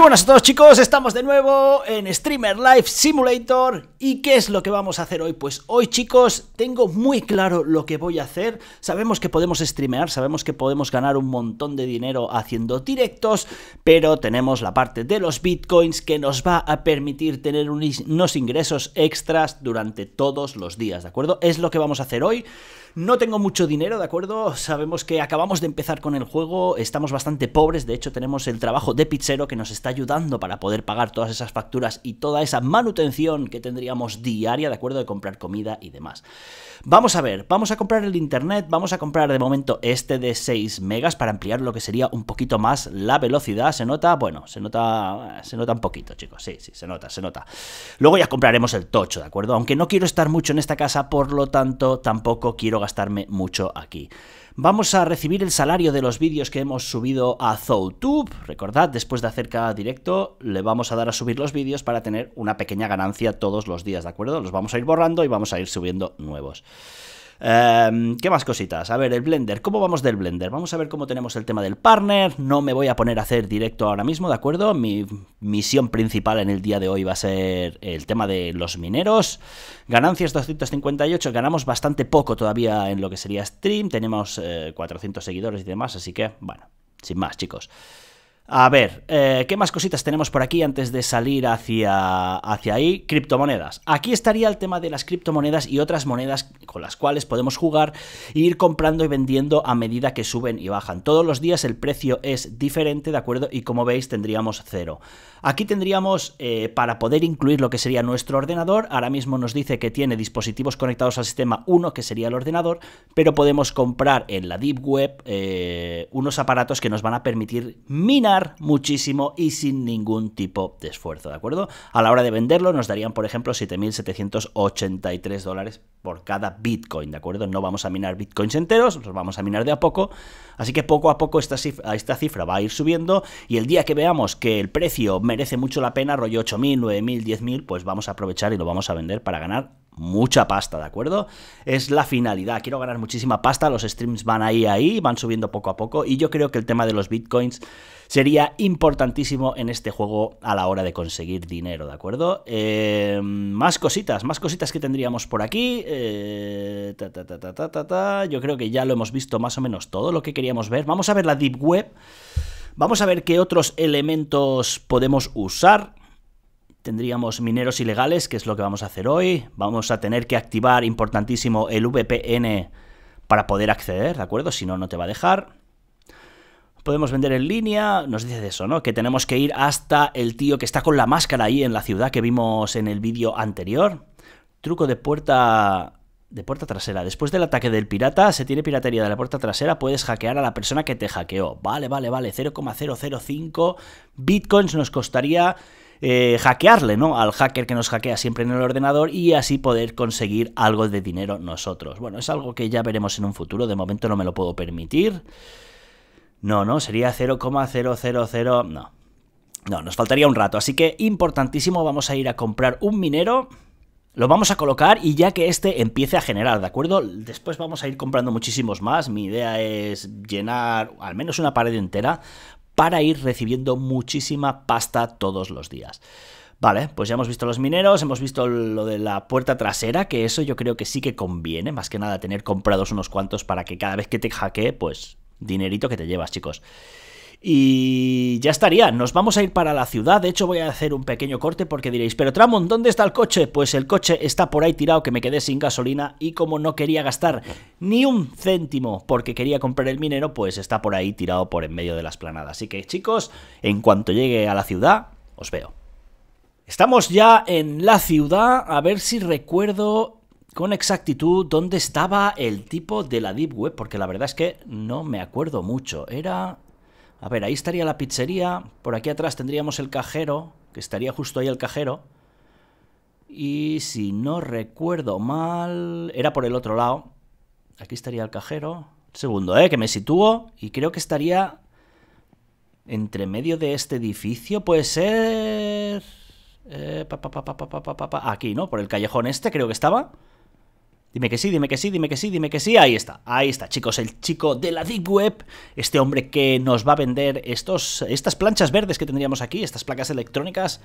buenas a todos chicos, estamos de nuevo en Streamer Live Simulator ¿Y qué es lo que vamos a hacer hoy? Pues hoy chicos tengo muy claro lo que voy a hacer Sabemos que podemos streamear, sabemos que podemos ganar un montón de dinero haciendo directos Pero tenemos la parte de los bitcoins que nos va a permitir tener unos ingresos extras durante todos los días, ¿de acuerdo? Es lo que vamos a hacer hoy no tengo mucho dinero, ¿de acuerdo? Sabemos que acabamos de empezar con el juego, estamos bastante pobres, de hecho tenemos el trabajo de pizzero que nos está ayudando para poder pagar todas esas facturas y toda esa manutención que tendríamos diaria, ¿de acuerdo? De comprar comida y demás. Vamos a ver, vamos a comprar el internet, vamos a comprar de momento este de 6 megas para ampliar lo que sería un poquito más la velocidad. ¿Se nota? Bueno, se nota, se nota un poquito, chicos. Sí, sí, se nota, se nota. Luego ya compraremos el tocho, ¿de acuerdo? Aunque no quiero estar mucho en esta casa, por lo tanto, tampoco quiero gastarme mucho aquí vamos a recibir el salario de los vídeos que hemos subido a Zoutube. Recordad, después de hacer cada directo, le vamos a dar a subir los vídeos para tener una pequeña ganancia todos los días, ¿de acuerdo? Los vamos a ir borrando y vamos a ir subiendo nuevos. Em, ¿Qué más cositas? A ver, el Blender. ¿Cómo vamos del Blender? Vamos a ver cómo tenemos el tema del partner. No me voy a poner a hacer directo ahora mismo, ¿de acuerdo? Mi misión principal en el día de hoy va a ser el tema de los mineros. Ganancias 258. Ganamos bastante poco todavía en lo que sería stream. Tenemos 400 eh, seguidores y demás, así que, bueno, sin más, chicos. A ver, eh, ¿qué más cositas tenemos por aquí antes de salir hacia, hacia ahí? Criptomonedas. Aquí estaría el tema de las criptomonedas y otras monedas con las cuales podemos jugar e ir comprando y vendiendo a medida que suben y bajan. Todos los días el precio es diferente, ¿de acuerdo? Y como veis tendríamos cero. Aquí tendríamos, eh, para poder incluir lo que sería nuestro ordenador, ahora mismo nos dice que tiene dispositivos conectados al sistema 1, que sería el ordenador, pero podemos comprar en la Deep Web eh, unos aparatos que nos van a permitir minar muchísimo y sin ningún tipo de esfuerzo, ¿de acuerdo? A la hora de venderlo nos darían, por ejemplo, 7.783 dólares por cada Bitcoin, ¿de acuerdo? No vamos a minar Bitcoins enteros, los vamos a minar de a poco, así que poco a poco esta cifra, esta cifra va a ir subiendo y el día que veamos que el precio merece mucho la pena, rollo 8.000, 9.000, 10.000, pues vamos a aprovechar y lo vamos a vender para ganar mucha pasta, ¿de acuerdo? Es la finalidad, quiero ganar muchísima pasta, los streams van ahí, ahí, van subiendo poco a poco y yo creo que el tema de los bitcoins sería importantísimo en este juego a la hora de conseguir dinero, ¿de acuerdo? Eh, más cositas, más cositas que tendríamos por aquí. Eh, ta, ta, yo creo que ya lo hemos visto más o menos todo lo que queríamos ver. Vamos a ver la Deep Web. Vamos a ver qué otros elementos podemos usar. Tendríamos mineros ilegales, que es lo que vamos a hacer hoy. Vamos a tener que activar, importantísimo, el VPN para poder acceder, ¿de acuerdo? Si no, no te va a dejar. Podemos vender en línea, nos dice eso, ¿no? Que tenemos que ir hasta el tío que está con la máscara ahí en la ciudad que vimos en el vídeo anterior. Truco de puerta de puerta trasera. Después del ataque del pirata, se tiene piratería de la puerta trasera, puedes hackear a la persona que te hackeó. Vale, vale, vale. 0,005 bitcoins nos costaría eh, hackearle, ¿no? Al hacker que nos hackea siempre en el ordenador y así poder conseguir algo de dinero nosotros. Bueno, es algo que ya veremos en un futuro, de momento no me lo puedo permitir. No, no, sería 0,000, no. No, nos faltaría un rato, así que importantísimo, vamos a ir a comprar un minero. Lo vamos a colocar y ya que este empiece a generar, ¿de acuerdo? Después vamos a ir comprando muchísimos más. Mi idea es llenar al menos una pared entera para ir recibiendo muchísima pasta todos los días. Vale, pues ya hemos visto los mineros, hemos visto lo de la puerta trasera, que eso yo creo que sí que conviene, más que nada tener comprados unos cuantos para que cada vez que te hackee, pues dinerito que te llevas, chicos. Y ya estaría, nos vamos a ir para la ciudad, de hecho voy a hacer un pequeño corte porque diréis, pero Tramon, ¿dónde está el coche? Pues el coche está por ahí tirado que me quedé sin gasolina y como no quería gastar ni un céntimo porque quería comprar el minero, pues está por ahí tirado por en medio de las planadas. Así que chicos, en cuanto llegue a la ciudad, os veo. Estamos ya en la ciudad, a ver si recuerdo con exactitud dónde estaba el tipo de la Deep Web, porque la verdad es que no me acuerdo mucho. Era a ver, ahí estaría la pizzería, por aquí atrás tendríamos el cajero, que estaría justo ahí el cajero. Y si no recuerdo mal, era por el otro lado. Aquí estaría el cajero. Segundo, ¿eh? Que me sitúo y creo que estaría entre medio de este edificio. Puede ser... Eh, aquí, ¿no? Por el callejón este creo que estaba. Dime que sí, dime que sí, dime que sí, dime que sí. Ahí está, ahí está, chicos, el chico de la Deep Web, este hombre que nos va a vender estos, estas planchas verdes que tendríamos aquí, estas placas electrónicas.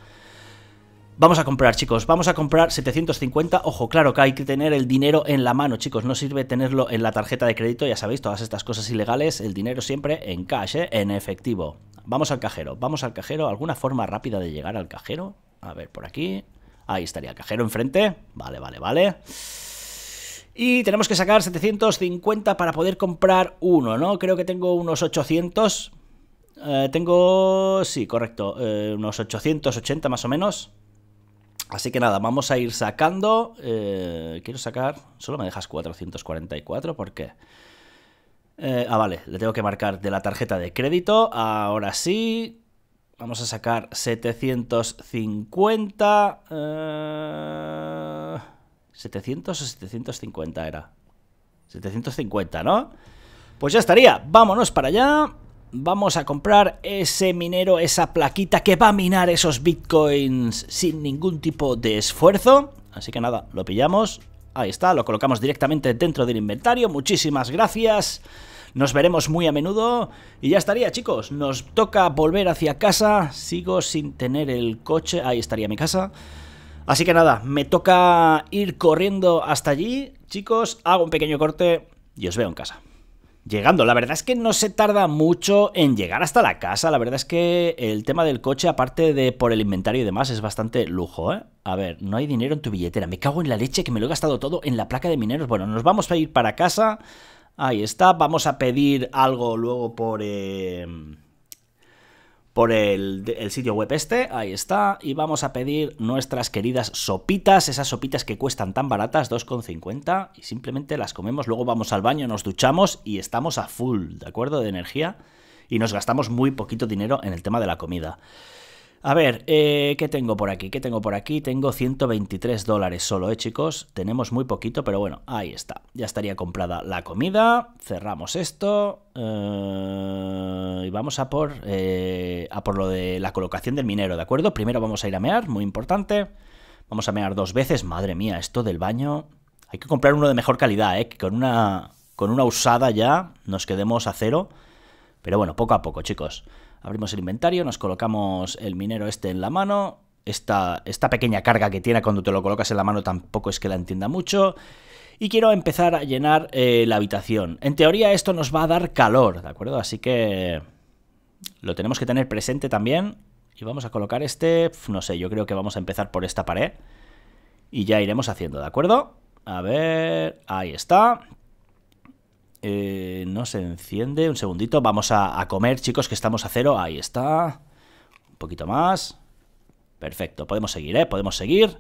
Vamos a comprar, chicos, vamos a comprar 750. Ojo, claro que hay que tener el dinero en la mano, chicos. No sirve tenerlo en la tarjeta de crédito, ya sabéis, todas estas cosas ilegales. El dinero siempre en cash, ¿eh? en efectivo. Vamos al cajero, vamos al cajero. ¿Alguna forma rápida de llegar al cajero? A ver, por aquí. Ahí estaría el cajero enfrente. Vale, vale, vale. Y tenemos que sacar 750 para poder comprar uno, ¿no? Creo que tengo unos 800. Eh, tengo, sí, correcto, eh, unos 880 más o menos. Así que nada, vamos a ir sacando. Eh, quiero sacar, solo me dejas 444 porque... ah, vale, le tengo que marcar de la tarjeta de crédito. Ahora sí, vamos a sacar 750. 700 o 750 era. 750, ¿no? Pues ya estaría. Vámonos para allá. Vamos a comprar ese minero, esa plaquita que va a minar esos bitcoins sin ningún tipo de esfuerzo. Así que nada, lo pillamos. Ahí está, lo colocamos directamente dentro del inventario. Muchísimas gracias. Nos veremos muy a menudo. Y ya estaría, chicos. Nos toca volver hacia casa. Sigo sin tener el coche. Ahí estaría mi casa. Así que nada, me toca ir corriendo hasta allí. Chicos, hago un pequeño corte y os veo en casa. Llegando, la verdad es que no se tarda mucho en llegar hasta la casa, la verdad es que el tema del coche, aparte de por el inventario y demás, es bastante lujo, ¿eh? A ver, no hay dinero en tu billetera, me cago en la leche que me lo he gastado todo en la placa de mineros. Bueno, nos vamos a ir para casa, ahí está, vamos a pedir algo luego por... Eh, por el, sitio web este, ahí está, y vamos a pedir nuestras queridas sopitas, esas sopitas que cuestan tan baratas, 2,50, y simplemente las comemos, luego vamos al baño, nos duchamos y estamos a full, ¿de acuerdo? De energía, y nos gastamos muy poquito dinero en el tema de la comida. A ver, eh, ¿qué tengo por aquí? ¿Qué tengo por aquí? Tengo 123 dólares solo, ¿eh, chicos? Tenemos muy poquito, pero bueno, ahí está. Ya estaría comprada la comida. Cerramos esto. Eh, y vamos a por, eh, a por lo de la colocación del minero, ¿de acuerdo? Primero vamos a ir a mear, muy importante. Vamos a mear dos veces. Madre mía, esto del baño... Hay que comprar uno de mejor calidad, ¿eh? Que con una, con una usada ya nos quedemos a cero. Pero bueno, poco a poco, chicos. Abrimos el inventario, nos colocamos el minero este en la mano. Esta, esta pequeña carga que tiene cuando te lo colocas en la mano tampoco es que la entienda mucho y quiero empezar a llenar eh, la habitación. En teoría esto nos va a dar calor, ¿de acuerdo? Así que lo tenemos que tener presente también. Y vamos a colocar este, no sé, yo creo que vamos a empezar por esta pared. Y ya iremos haciendo, ¿de acuerdo? A ver, ahí está. Eh, no se enciende. Un segundito. Vamos a, comer, chicos, que estamos a cero. Ahí está. Un poquito más. Perfecto. Podemos seguir, ¿eh? Podemos seguir.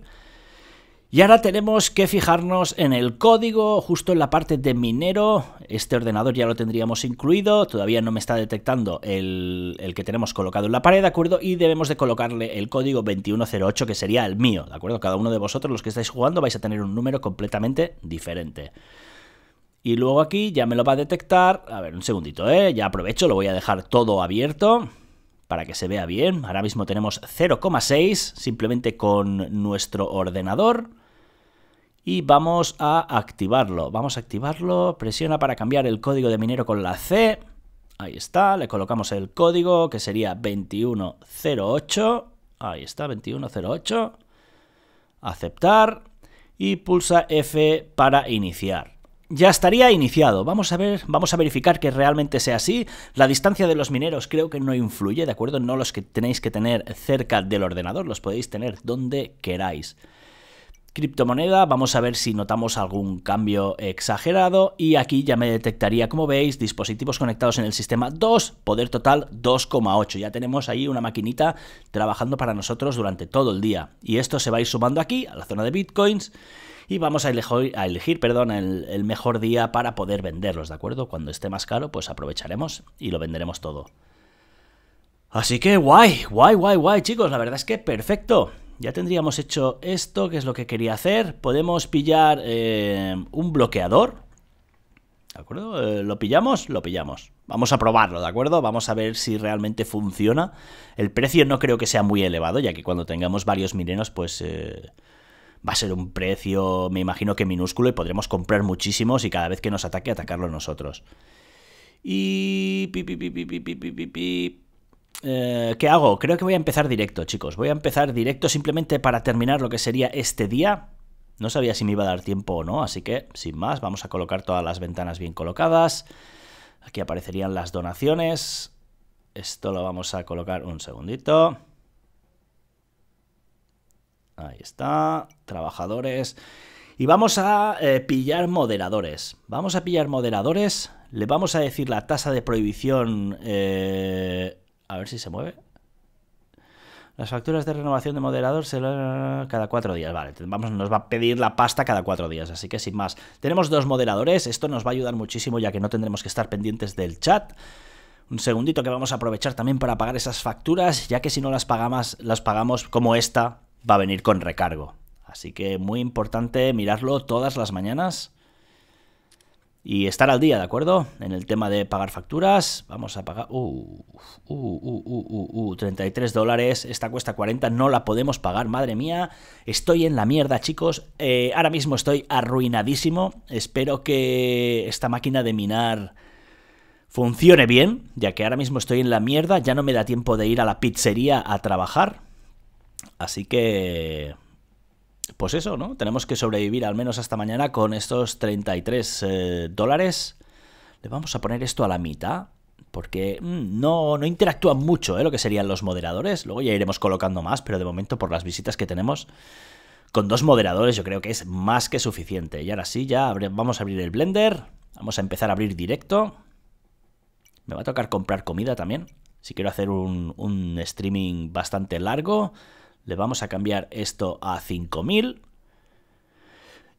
Y ahora tenemos que fijarnos en el código, justo en la parte de minero. Este ordenador ya lo tendríamos incluido, todavía no me está detectando el, el, que tenemos colocado en la pared, ¿de acuerdo? Y debemos de colocarle el código 2108, que sería el mío, ¿de acuerdo? Cada uno de vosotros, los que estáis jugando, vais a tener un número completamente diferente. Y luego aquí ya me lo va a detectar. A ver, un segundito, ¿eh? Ya aprovecho, lo voy a dejar todo abierto para que se vea bien. Ahora mismo tenemos 0,6 simplemente con nuestro ordenador. Y vamos a activarlo. Vamos a activarlo. Presiona para cambiar el código de minero con la C. Ahí está. Le colocamos el código que sería 2108. Ahí está, 2108. Aceptar. Y pulsa F para iniciar ya estaría iniciado. Vamos a ver, vamos a verificar que realmente sea así. La distancia de los mineros creo que no influye, ¿de acuerdo? No los que tenéis que tener cerca del ordenador, los podéis tener donde queráis. Criptomoneda, vamos a ver si notamos algún cambio exagerado y aquí ya me detectaría, como veis, dispositivos conectados en el sistema 2, poder total 2,8. Ya tenemos ahí una maquinita trabajando para nosotros durante todo el día y esto se va a ir sumando aquí a la zona de bitcoins y vamos a, elegir perdón, el, mejor día para poder venderlos, ¿de acuerdo? Cuando esté más caro, pues aprovecharemos y lo venderemos todo. Así que guay, guay, guay, guay, chicos. La verdad es que perfecto. Ya tendríamos hecho esto, que es lo que quería hacer. Podemos pillar eh, un bloqueador. ¿De acuerdo? Eh, ¿Lo pillamos? Lo pillamos. Vamos a probarlo, ¿de acuerdo? Vamos a ver si realmente funciona. El precio no creo que sea muy elevado, ya que cuando tengamos varios mineros, pues eh, va a ser un precio, me imagino que minúsculo, y podremos comprar muchísimos y cada vez que nos ataque, atacarlo nosotros. Y... ¿Qué hago? Creo que voy a empezar directo, chicos. Voy a empezar directo simplemente para terminar lo que sería este día. No sabía si me iba a dar tiempo o no, así que, sin más, vamos a colocar todas las ventanas bien colocadas. Aquí aparecerían las donaciones. Esto lo vamos a colocar un segundito. Ahí está, trabajadores. Y vamos a eh, pillar moderadores. Vamos a pillar moderadores. Le vamos a decir la tasa de prohibición. Eh, a ver si se mueve. Las facturas de renovación de moderador se eh, cada cuatro días. Vale, vamos, nos va a pedir la pasta cada cuatro días. Así que sin más. Tenemos dos moderadores. Esto nos va a ayudar muchísimo ya que no tendremos que estar pendientes del chat. Un segundito que vamos a aprovechar también para pagar esas facturas, ya que si no las pagamos, las pagamos como esta, va a venir con recargo. Así que muy importante mirarlo todas las mañanas y estar al día, ¿de acuerdo? En el tema de pagar facturas, vamos a pagar... Uh, uh, uh, 33 uh, uh, uh, dólares, esta cuesta 40, no la podemos pagar, madre mía, estoy en la mierda, chicos, eh, ahora mismo estoy arruinadísimo, espero que esta máquina de minar funcione bien, ya que ahora mismo estoy en la mierda, ya no me da tiempo de ir a la pizzería a trabajar, Así que, pues eso, ¿no? Tenemos que sobrevivir al menos hasta mañana con estos 33 eh, dólares. Le vamos a poner esto a la mitad, porque mm, no, no interactúan mucho, ¿eh? Lo que serían los moderadores. Luego ya iremos colocando más, pero de momento por las visitas que tenemos, con dos moderadores yo creo que es más que suficiente. Y ahora sí, ya vamos a abrir el Blender. Vamos a empezar a abrir directo. Me va a tocar comprar comida también. Si quiero hacer un streaming bastante largo. Le vamos a cambiar esto a 5000.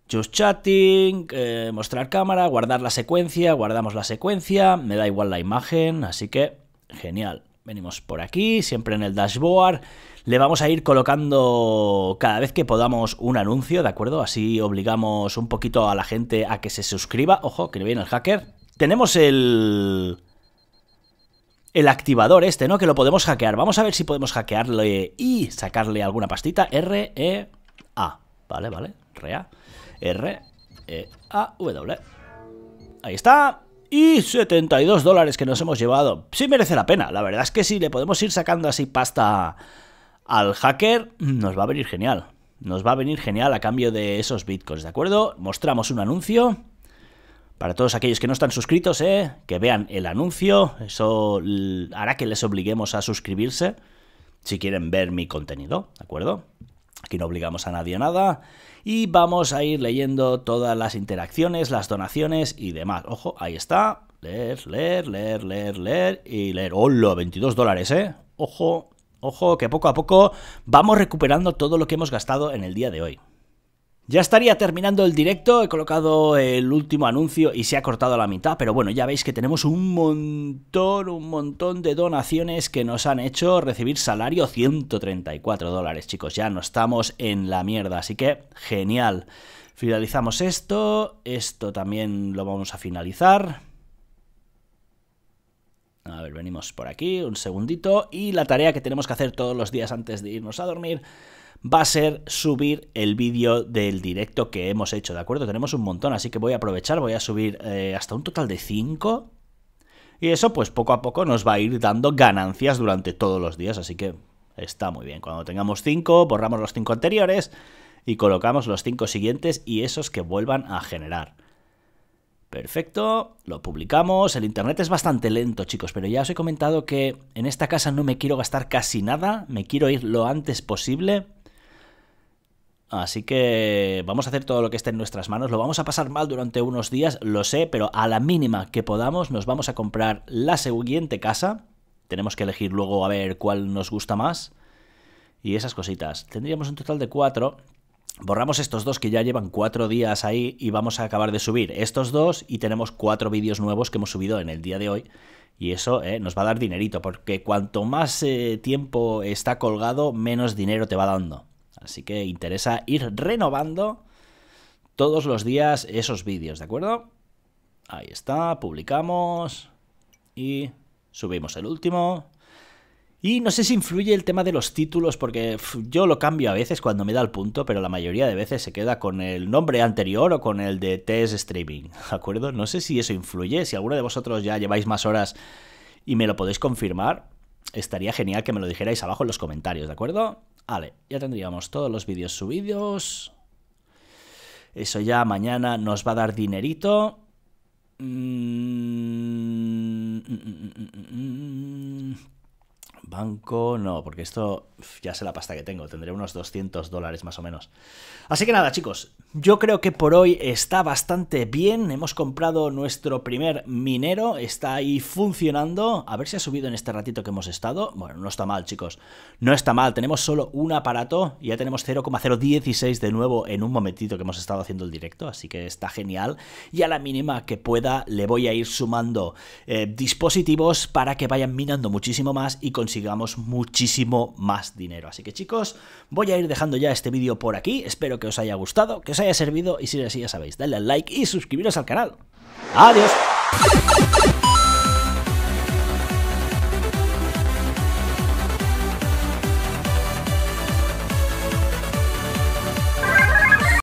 Just chatting, eh, mostrar cámara, guardar la secuencia, guardamos la secuencia, me da igual la imagen, así que genial. Venimos por aquí, siempre en el dashboard. Le vamos a ir colocando cada vez que podamos un anuncio, ¿de acuerdo? Así obligamos un poquito a la gente a que se suscriba. Ojo, que viene el hacker. Tenemos el el activador este, ¿no? Que lo podemos hackear. Vamos a ver si podemos hackearle y sacarle alguna pastita. R, E, A. Vale, vale. E a R, E, A, W. Ahí está. Y 72 dólares que nos hemos llevado. Sí merece la pena. La verdad es que si le podemos ir sacando así pasta al hacker, nos va a venir genial. Nos va a venir genial a cambio de esos bitcoins, ¿de acuerdo? Mostramos un anuncio. Para todos aquellos que no están suscritos, ¿eh? que vean el anuncio, eso hará que les obliguemos a suscribirse si quieren ver mi contenido, ¿de acuerdo? Aquí no obligamos a nadie a nada. Y vamos a ir leyendo todas las interacciones, las donaciones y demás. Ojo, ahí está. Leer, leer, leer, leer, leer y leer. ¡Hola! 22 dólares, ¿eh? Ojo, ojo, que poco a poco vamos recuperando todo lo que hemos gastado en el día de hoy. Ya estaría terminando el directo, he colocado el último anuncio y se ha cortado la mitad, pero bueno, ya veis que tenemos un montón, un montón de donaciones que nos han hecho recibir salario 134 dólares, chicos, ya no estamos en la mierda, así que genial. Finalizamos esto, esto también lo vamos a finalizar. A ver, venimos por aquí, un segundito, y la tarea que tenemos que hacer todos los días antes de irnos a dormir va a ser subir el vídeo del directo que hemos hecho, ¿de acuerdo? Tenemos un montón, así que voy a aprovechar, voy a subir eh, hasta un total de 5. Y eso pues poco a poco nos va a ir dando ganancias durante todos los días, así que está muy bien. Cuando tengamos 5, borramos los 5 anteriores y colocamos los 5 siguientes y esos que vuelvan a generar. Perfecto, lo publicamos. El internet es bastante lento, chicos, pero ya os he comentado que en esta casa no me quiero gastar casi nada, me quiero ir lo antes posible Así que vamos a hacer todo lo que esté en nuestras manos. Lo vamos a pasar mal durante unos días, lo sé, pero a la mínima que podamos nos vamos a comprar la siguiente casa. Tenemos que elegir luego a ver cuál nos gusta más. Y esas cositas. Tendríamos un total de cuatro. Borramos estos dos que ya llevan cuatro días ahí y vamos a acabar de subir estos dos y tenemos cuatro vídeos nuevos que hemos subido en el día de hoy. Y eso eh, nos va a dar dinerito, porque cuanto más eh, tiempo está colgado, menos dinero te va dando. Así que interesa ir renovando todos los días esos vídeos, ¿de acuerdo? Ahí está, publicamos y subimos el último. Y no sé si influye el tema de los títulos, porque yo lo cambio a veces cuando me da el punto, pero la mayoría de veces se queda con el nombre anterior o con el de test streaming, ¿de acuerdo? No sé si eso influye, si alguno de vosotros ya lleváis más horas y me lo podéis confirmar, estaría genial que me lo dijerais abajo en los comentarios, ¿de acuerdo? Vale, ya tendríamos todos los vídeos subidos. Eso ya mañana nos va a dar dinerito. Mm, mm, mm, Banco, no, porque esto ya sé la pasta que tengo, tendré unos 200 dólares más o menos. Así que nada, chicos, yo creo que por hoy está bastante bien. Hemos comprado nuestro primer minero, está ahí funcionando. A ver si ha subido en este ratito que hemos estado. Bueno, no está mal, chicos, no está mal. Tenemos solo un aparato y ya tenemos 0,016 de nuevo en un momentito que hemos estado haciendo el directo, así que está genial. Y a la mínima que pueda, le voy a ir sumando eh, dispositivos para que vayan minando muchísimo más y con consigamos muchísimo más dinero. Así que chicos, voy a ir dejando ya este vídeo por aquí, espero que os haya gustado, que os haya servido y si es así ya sabéis, dale al like y suscribiros al canal. ¡Adiós!